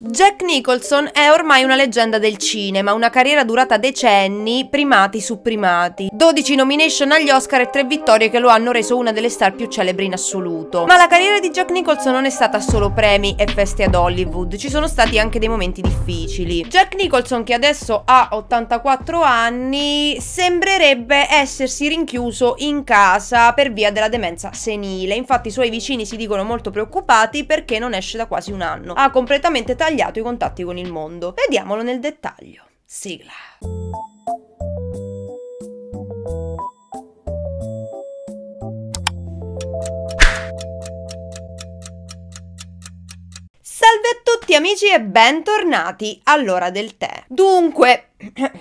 Jack Nicholson è ormai una leggenda del cinema, una carriera durata decenni, primati su primati. 12 nomination agli Oscar e 3 vittorie che lo hanno reso una delle star più celebri in assoluto. Ma la carriera di Jack Nicholson non è stata solo premi e feste ad Hollywood, ci sono stati anche dei momenti difficili. Jack Nicholson, che adesso ha 84 anni, sembrerebbe essersi rinchiuso in casa per via della demenza senile. Infatti i suoi vicini si dicono molto preoccupati perché non esce da quasi un anno. Ha completamente tagliato tagliato i contatti con il mondo. Vediamolo nel dettaglio. Sigla. Salve a tutti amici e bentornati all'ora del tè. Dunque,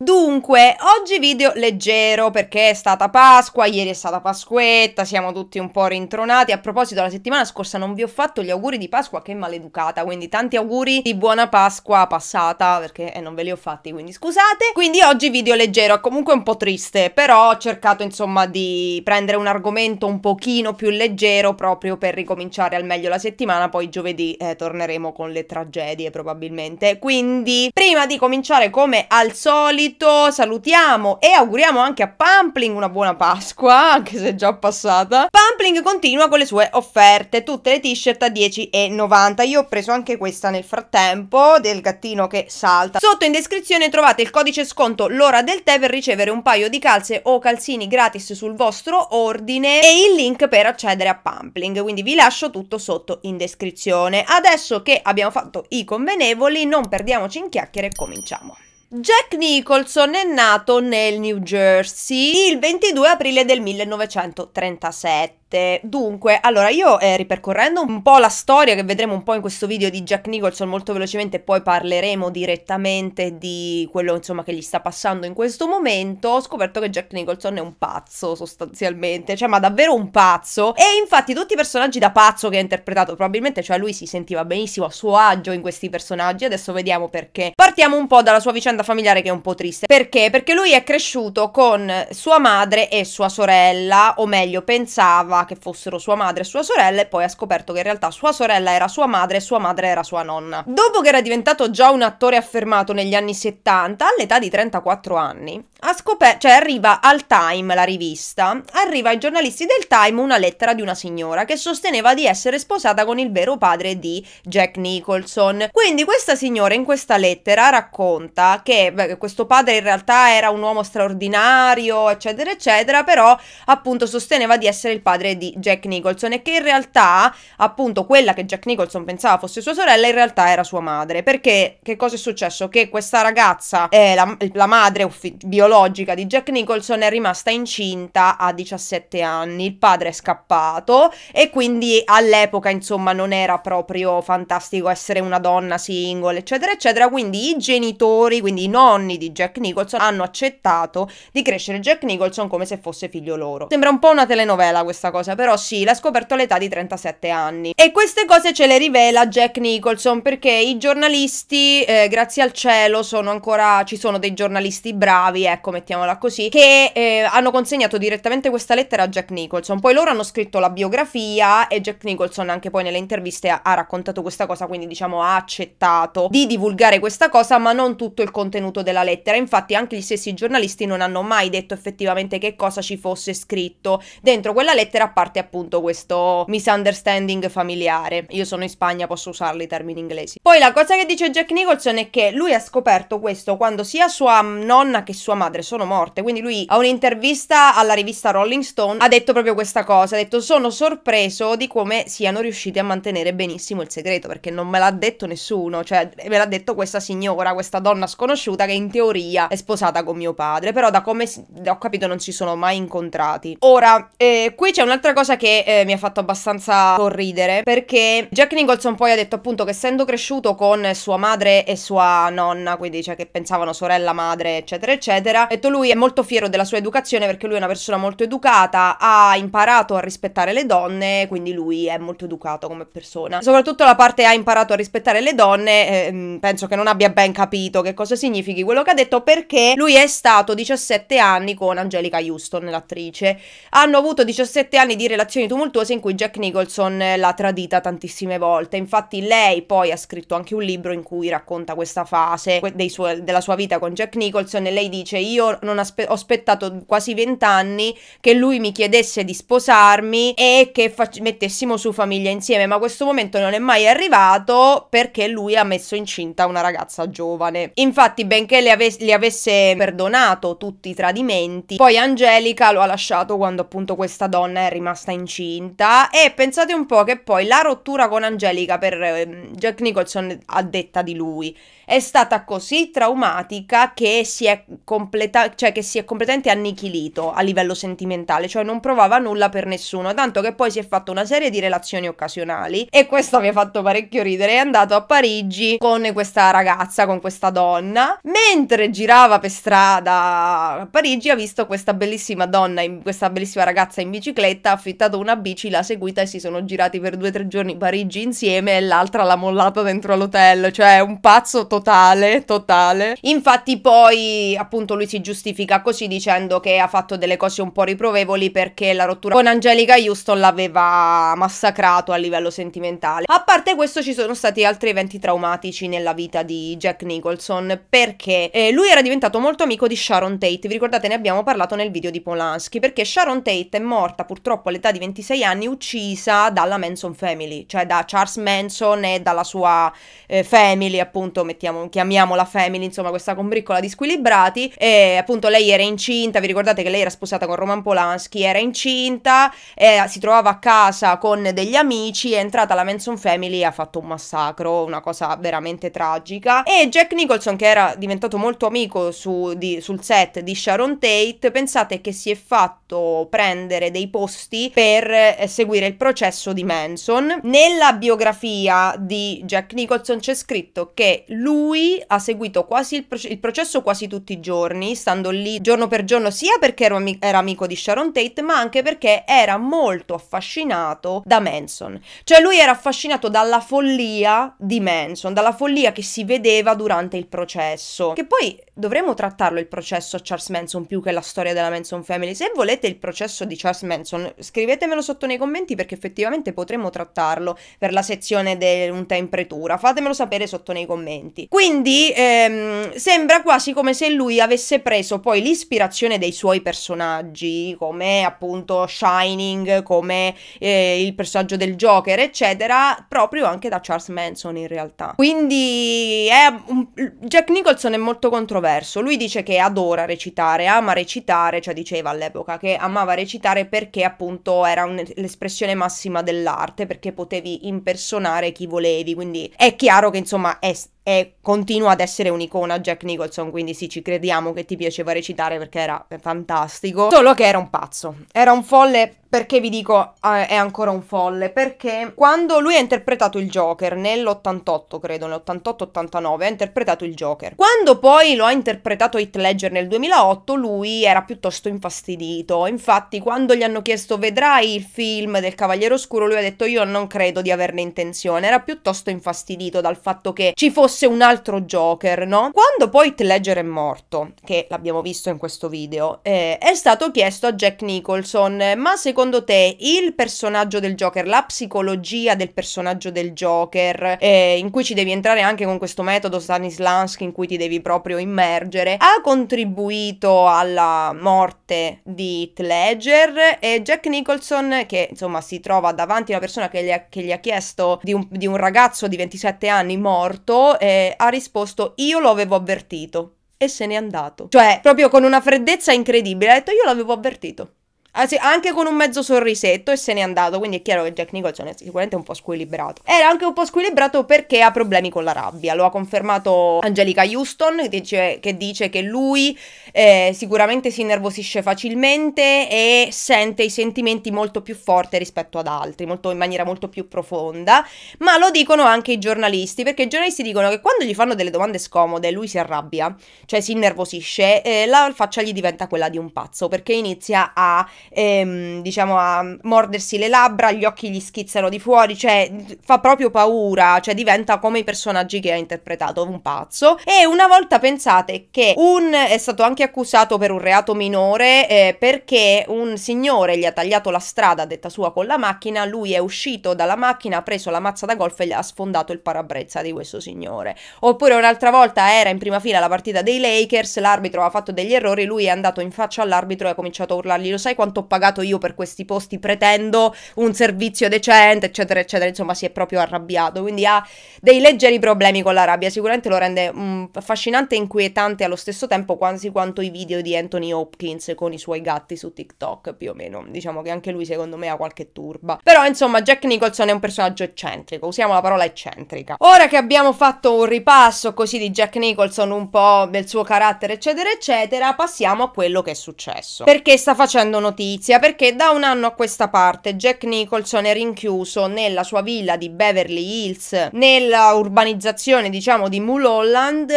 Dunque, oggi video leggero perché è stata Pasqua, ieri è stata Pasquetta, siamo tutti un po' rintronati. A proposito, la settimana scorsa non vi ho fatto gli auguri di Pasqua, che maleducata, quindi tanti auguri di buona Pasqua passata perché eh, non ve li ho fatti, quindi scusate. Quindi oggi video leggero, comunque un po' triste, però ho cercato insomma di prendere un argomento un pochino più leggero proprio per ricominciare al meglio la settimana, poi giovedì eh, torneremo con le tragedie probabilmente. Quindi, prima di cominciare come al solito seguito, salutiamo e auguriamo anche a Pampling una buona Pasqua, anche se è già passata. Pampling continua con le sue offerte, tutte le t-shirt a 10,90. Io ho preso anche questa nel frattempo, del gattino che salta. Sotto in descrizione trovate il codice sconto l'ora del tè per ricevere un paio di calze o calzini gratis sul vostro ordine e il link per accedere a Pampling, quindi vi lascio tutto sotto in descrizione. Adesso che abbiamo fatto i convenevoli, non perdiamoci in chiacchiere e cominciamo. Jack Nicholson è nato nel New Jersey il 22 aprile del 1937. Dunque, allora io eh, ripercorrendo un po' la storia che vedremo un po' in questo video di Jack Nicholson molto velocemente, poi parleremo direttamente di quello insomma che gli sta passando in questo momento, ho scoperto che Jack Nicholson è un pazzo sostanzialmente, cioè ma davvero un pazzo e infatti tutti i personaggi da pazzo che ha interpretato, probabilmente cioè lui si sentiva benissimo a suo agio in questi personaggi, adesso vediamo perché. Partiamo un po' dalla sua vicenda familiare che è un po' triste. Perché? Perché lui è cresciuto con sua madre e sua sorella, o meglio pensava pensava che fossero sua madre e sua sorella e poi ha scoperto che in realtà sua sorella era sua madre e sua madre era sua nonna. Dopo che era diventato già un attore affermato negli anni 70, all'età di 34 anni, ha scoperto, cioè arriva al Time, la rivista, arriva ai giornalisti del Time una lettera di una signora che sosteneva di essere sposata con il vero padre di Jack Nicholson. Quindi questa signora in questa lettera racconta che beh, questo padre in realtà era un uomo straordinario, eccetera, eccetera, però appunto sosteneva di essere il padre madre di Jack Nicholson e che in realtà, appunto, quella che Jack Nicholson pensava fosse sua sorella, in realtà era sua madre. Perché che cosa è successo? Che questa ragazza, eh, la, la, madre biologica di Jack Nicholson, è rimasta incinta a 17 anni, il padre è scappato e quindi all'epoca, insomma, non era proprio fantastico essere una donna single, eccetera, eccetera. Quindi i genitori, quindi i nonni di Jack Nicholson, hanno accettato di crescere Jack Nicholson come se fosse figlio loro. Sembra un po' una telenovela questa cosa cosa, però sì, l'ha scoperto all'età di 37 anni. E queste cose ce le rivela Jack Nicholson perché i giornalisti, eh, grazie al cielo, sono ancora, ci sono dei giornalisti bravi, ecco, mettiamola così, che eh, hanno consegnato direttamente questa lettera a Jack Nicholson. Poi loro hanno scritto la biografia e Jack Nicholson anche poi nelle interviste ha, ha raccontato questa cosa, quindi diciamo ha accettato di divulgare questa cosa, ma non tutto il contenuto della lettera. Infatti anche gli stessi giornalisti non hanno mai detto effettivamente che cosa ci fosse scritto dentro quella lettera a parte appunto questo misunderstanding familiare. Io sono in Spagna, posso usarli i termini inglesi. Poi la cosa che dice Jack Nicholson è che lui ha scoperto questo quando sia sua nonna che sua madre sono morte, quindi lui a un'intervista alla rivista Rolling Stone ha detto proprio questa cosa, ha detto sono sorpreso di come siano riusciti a mantenere benissimo il segreto, perché non me l'ha detto nessuno, cioè me l'ha detto questa signora, questa donna sconosciuta che in teoria è sposata con mio padre, però da come ho capito non si sono mai incontrati. Ora, eh, qui c'è un altro Un'altra cosa che eh, mi ha fatto abbastanza sorridere perché Jack Nicholson poi ha detto appunto che essendo cresciuto con sua madre e sua nonna, quindi cioè che pensavano sorella, madre, eccetera, eccetera, ha detto lui è molto fiero della sua educazione perché lui è una persona molto educata, ha imparato a rispettare le donne, quindi lui è molto educato come persona. Soprattutto la parte ha imparato a rispettare le donne, ehm, penso che non abbia ben capito che cosa significhi quello che ha detto perché lui è stato 17 anni con Angelica Houston, l'attrice. Hanno avuto 17 anni anni di relazioni tumultuose in cui Jack Nicholson l'ha tradita tantissime volte. Infatti lei poi ha scritto anche un libro in cui racconta questa fase su della sua vita con Jack Nicholson e lei dice io non aspe ho aspettato quasi vent'anni che lui mi chiedesse di sposarmi e che mettessimo su famiglia insieme, ma questo momento non è mai arrivato perché lui ha messo incinta una ragazza giovane. Infatti benché le, ave le avesse perdonato tutti i tradimenti, poi Angelica lo ha lasciato quando appunto questa donna è rimasta incinta e pensate un po' che poi la rottura con Angelica per eh, Jack Nicholson a detta di lui è stata così traumatica che si è, completa- cioè che si è completamente annichilito a livello sentimentale, cioè non provava nulla per nessuno, tanto che poi si è fatto una serie di relazioni occasionali e questo mi ha fatto parecchio ridere, è andato a Parigi con questa ragazza, con questa donna, mentre girava per strada a Parigi ha visto questa bellissima donna, in, questa bellissima ragazza in bicicletta, ha affittato una bici, l'ha seguita e si sono girati per due o tre giorni a Parigi insieme e l'altra l'ha mollata dentro all'hotel, cioè un pazzo totale totale, totale. Infatti poi appunto lui si giustifica così dicendo che ha fatto delle cose un po' riprovevoli perché la rottura con Angelica Houston l'aveva massacrato a livello sentimentale. A parte questo ci sono stati altri eventi traumatici nella vita di Jack Nicholson perché eh, lui era diventato molto amico di Sharon Tate, vi ricordate ne abbiamo parlato nel video di Polanski perché Sharon Tate è morta purtroppo all'età di 26 anni uccisa dalla Manson Family, cioè da Charles Manson e dalla sua eh, family appunto mettiamo chiamiamo la family, insomma questa combriccola di squilibrati e appunto lei era incinta, vi ricordate che lei era sposata con Roman Polanski, era incinta, eh, si trovava a casa con degli amici, è entrata la Manson Family e ha fatto un massacro, una cosa veramente tragica e Jack Nicholson che era diventato molto amico su, di, sul set di Sharon Tate, pensate che si è fatto prendere dei posti per eh, seguire il processo di Manson. Nella biografia di Jack Nicholson c'è scritto che lui lui ha seguito quasi il, proce- il, processo quasi tutti i giorni, stando lì giorno per giorno, sia perché era, amico, era amico di Sharon Tate, ma anche perché era molto affascinato da Manson. Cioè lui era affascinato dalla follia di Manson, dalla follia che si vedeva durante il processo. Che poi dovremmo trattarlo il processo a Charles Manson più che la storia della Manson Family. Se volete il processo di Charles Manson, scrivetemelo sotto nei commenti perché effettivamente potremmo trattarlo per la sezione di Un Tempretura. Fatemelo sapere sotto nei commenti talenti. Quindi ehm, sembra quasi come se lui avesse preso poi l'ispirazione dei suoi personaggi, come appunto Shining, come eh, il personaggio del Joker, eccetera, proprio anche da Charles Manson in realtà. Quindi è un... Jack Nicholson è molto controverso. Lui dice che adora recitare, ama recitare, cioè diceva all'epoca che amava recitare perché appunto era un... l'espressione massima dell'arte, perché potevi impersonare chi volevi. Quindi è chiaro che insomma è e continua ad essere un'icona Jack Nicholson, quindi sì, ci crediamo che ti piaceva recitare perché era fantastico, solo che era un pazzo, era un folle perché vi dico eh, è ancora un folle? Perché quando lui ha interpretato il Joker nell'88, credo, nell'88-89, ha interpretato il Joker. Quando poi lo ha interpretato Hit Ledger nel 2008, lui era piuttosto infastidito. Infatti, quando gli hanno chiesto vedrai il film del Cavaliere Oscuro, lui ha detto io non credo di averne intenzione. Era piuttosto infastidito dal fatto che ci fosse un altro Joker, no? Quando poi Hit Ledger è morto, che l'abbiamo visto in questo video, eh, è stato chiesto a Jack Nicholson, ma secondo secondo te il personaggio del Joker, la psicologia del personaggio del Joker, eh, in cui ci devi entrare anche con questo metodo Stanislavski in cui ti devi proprio immergere, ha contribuito alla morte di Heath Ledger e Jack Nicholson che insomma si trova davanti a una persona che gli ha, che gli ha chiesto di un, di un, ragazzo di 27 anni morto eh, ha risposto io lo avevo avvertito e se n'è andato. Cioè, proprio con una freddezza incredibile, ha detto io l'avevo avvertito. Ah, anche con un mezzo sorrisetto e se n'è andato, quindi è chiaro che Jack Nicholson è sicuramente un po' squilibrato. Era anche un po' squilibrato perché ha problemi con la rabbia, lo ha confermato Angelica Houston che dice che, dice che lui eh, sicuramente si innervosisce facilmente e sente i sentimenti molto più forti rispetto ad altri, molto, in maniera molto più profonda, ma lo dicono anche i giornalisti, perché i giornalisti dicono che quando gli fanno delle domande scomode lui si arrabbia, cioè si innervosisce, eh, la faccia gli diventa quella di un pazzo perché inizia a ehm, diciamo a mordersi le labbra, gli occhi gli schizzano di fuori, cioè fa proprio paura, cioè diventa come i personaggi che ha interpretato, un pazzo. E una volta pensate che un è stato anche accusato per un reato minore eh, perché un signore gli ha tagliato la strada, detta sua, con la macchina, lui è uscito dalla macchina, ha preso la mazza da golf e gli ha sfondato il parabrezza di questo signore. Oppure un'altra volta era in prima fila la partita dei Lakers, l'arbitro ha fatto degli errori, lui è andato in faccia all'arbitro e ha cominciato a urlargli, lo sai quanto quanto ho pagato io per questi posti, pretendo un servizio decente, eccetera, eccetera. Insomma, si è proprio arrabbiato. Quindi ha dei leggeri problemi con la rabbia. Sicuramente lo rende mm, affascinante e inquietante allo stesso tempo, quasi quanto i video di Anthony Hopkins con i suoi gatti su TikTok, più o meno. Diciamo che anche lui, secondo me, ha qualche turba. Però, insomma, Jack Nicholson è un personaggio eccentrico. Usiamo la parola eccentrica. Ora che abbiamo fatto un ripasso così di Jack Nicholson, un po' del suo carattere, eccetera, eccetera, passiamo a quello che è successo. Perché sta facendo notizia? notizia perché da un anno a questa parte Jack Nicholson è rinchiuso nella sua villa di Beverly Hills, nella urbanizzazione diciamo di Mulholland,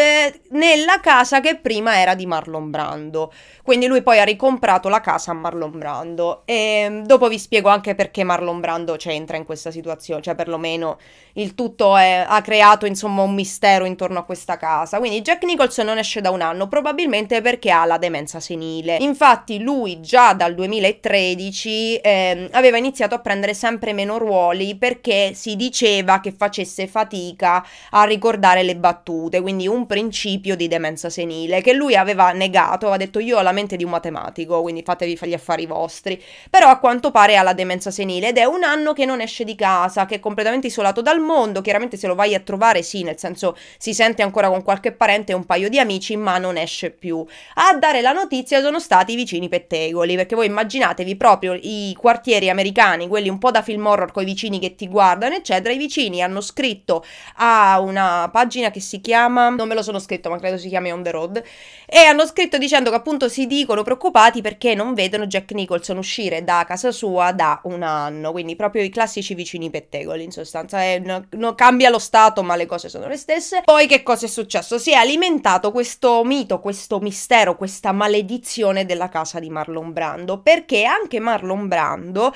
nella casa che prima era di Marlon Brando. Quindi lui poi ha ricomprato la casa a Marlon Brando e ehm, dopo vi spiego anche perché Marlon Brando c'entra in questa situazione, cioè perlomeno il tutto è, ha creato insomma un mistero intorno a questa casa. Quindi Jack Nicholson non esce da un anno, probabilmente perché ha la demenza senile. Infatti lui già dal 2013 eh, aveva iniziato a prendere sempre meno ruoli perché si diceva che facesse fatica a ricordare le battute, quindi un principio di demenza senile che lui aveva negato, aveva detto io ho la mente di un matematico, quindi fatevi gli affari vostri. Però a quanto pare ha la demenza senile ed è un anno che non esce di casa, che è completamente isolato dal mondo. Chiaramente se lo vai a trovare, sì, nel senso si sente ancora con qualche parente e un paio di amici, ma non esce più. A dare la notizia sono stati i vicini pettegoli, perché voi immaginatevi proprio i quartieri americani, quelli un po' da film horror con i vicini che ti guardano, eccetera. I vicini hanno scritto a una pagina che si chiama, non me lo sono scritto, ma credo si chiami On the Road, e hanno scritto dicendo che appunto si dicono preoccupati perché non vedono Jack Nicholson uscire da casa sua da un anno, quindi proprio i classici vicini pettegoli in sostanza è no, cambia lo stato ma le cose sono le stesse. Poi che cosa è successo? Si è alimentato questo mito, questo mistero, questa maledizione della casa di Marlon Brando, perché anche Marlon Brando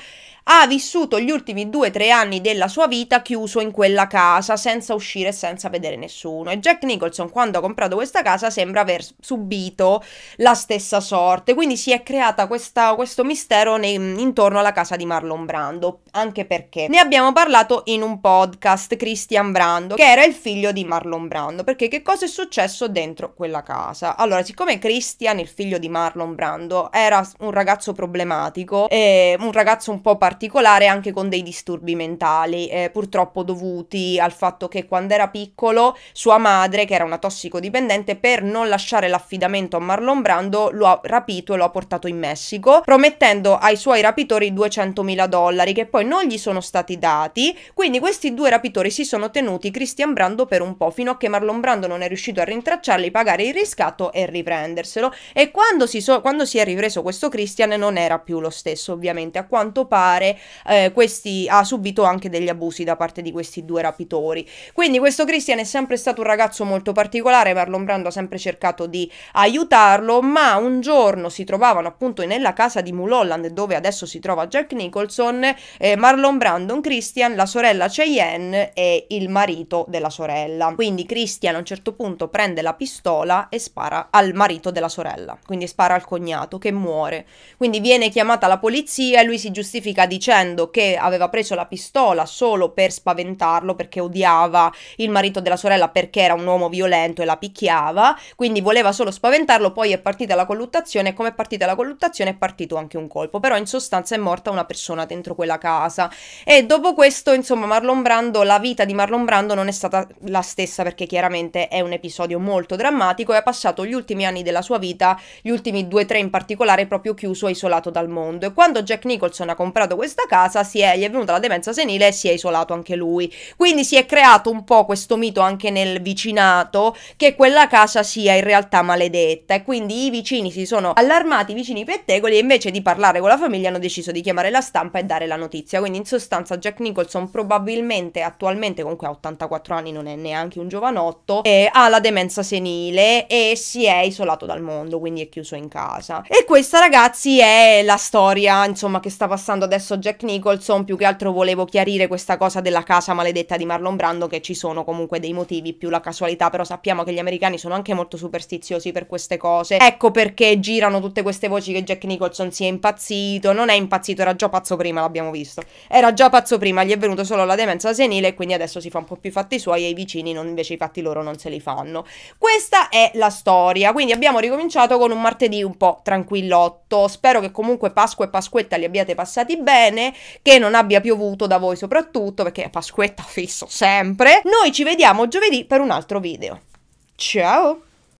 ha vissuto gli ultimi due o tre anni della sua vita chiuso in quella casa, senza uscire e senza vedere nessuno. E Jack Nicholson, quando ha comprato questa casa, sembra aver subito la stessa sorte. Quindi si è creata questa, questo mistero nei, intorno alla casa di Marlon Brando, anche perché ne abbiamo parlato in un podcast, Christian Brando, che era il figlio di Marlon Brando, perché che cosa è successo dentro quella casa? Allora, siccome Christian, il figlio di Marlon Brando, era un ragazzo problematico, e un ragazzo un po' particolare, particolare anche con dei disturbi mentali, eh, purtroppo dovuti al fatto che quando era piccolo sua madre, che era una tossicodipendente, per non lasciare l'affidamento a Marlon Brando lo ha rapito e lo ha portato in Messico, promettendo ai suoi rapitori 200.000 dollari che poi non gli sono stati dati, quindi questi due rapitori si sono tenuti Christian Brando per un po', fino a che Marlon Brando non è riuscito a rintracciarli, pagare il riscatto e riprenderselo. E quando si, so quando si è ripreso questo Christian non era più lo stesso, ovviamente, a quanto pare particolare eh, questi ha subito anche degli abusi da parte di questi due rapitori. Quindi questo Christian è sempre stato un ragazzo molto particolare, Marlon Brando ha sempre cercato di aiutarlo, ma un giorno si trovavano appunto nella casa di Mulholland dove adesso si trova Jack Nicholson, eh, Marlon Brandon, Christian, la sorella Cheyenne e il marito della sorella. Quindi Christian a un certo punto prende la pistola e spara al marito della sorella, quindi spara al cognato che muore. Quindi viene chiamata la polizia e lui si giustifica di dicendo che aveva preso la pistola solo per spaventarlo perché odiava il marito della sorella perché era un uomo violento e la picchiava, quindi voleva solo spaventarlo, poi è partita la colluttazione e come è partita la colluttazione è partito anche un colpo, però in sostanza è morta una persona dentro quella casa e dopo questo insomma Marlon Brando, la vita di Marlon Brando non è stata la stessa perché chiaramente è un episodio molto drammatico e ha passato gli ultimi anni della sua vita, gli ultimi due o tre in particolare, proprio chiuso e isolato dal mondo e quando Jack Nicholson ha comprato questo questa casa è, gli è venuta la demenza senile e si è isolato anche lui. Quindi si è creato un po' questo mito anche nel vicinato che quella casa sia in realtà maledetta e quindi i vicini si sono allarmati, i vicini pettegoli e invece di parlare con la famiglia hanno deciso di chiamare la stampa e dare la notizia. Quindi in sostanza Jack Nicholson probabilmente attualmente comunque a 84 anni non è neanche un giovanotto eh, ha la demenza senile e si è isolato dal mondo, quindi è chiuso in casa. E questa ragazzi è la storia, insomma, che sta passando adesso verso Jack Nicholson, più che altro volevo chiarire questa cosa della casa maledetta di Marlon Brando, che ci sono comunque dei motivi più la casualità, però sappiamo che gli americani sono anche molto superstiziosi per queste cose. Ecco perché girano tutte queste voci che Jack Nicholson sia impazzito, non è impazzito, era già pazzo prima, l'abbiamo visto. Era già pazzo prima, gli è venuto solo la demenza senile e quindi adesso si fa un po' più i fatti suoi e i vicini non, invece i fatti loro non se li fanno. Questa è la storia, quindi abbiamo ricominciato con un martedì un po' tranquillotto. Spero che comunque Pasqua e Pasquetta li abbiate passati bene bene, che non abbia piovuto da voi soprattutto, perché a Pasquetta fisso sempre. Noi ci vediamo giovedì per un altro video. Ciao!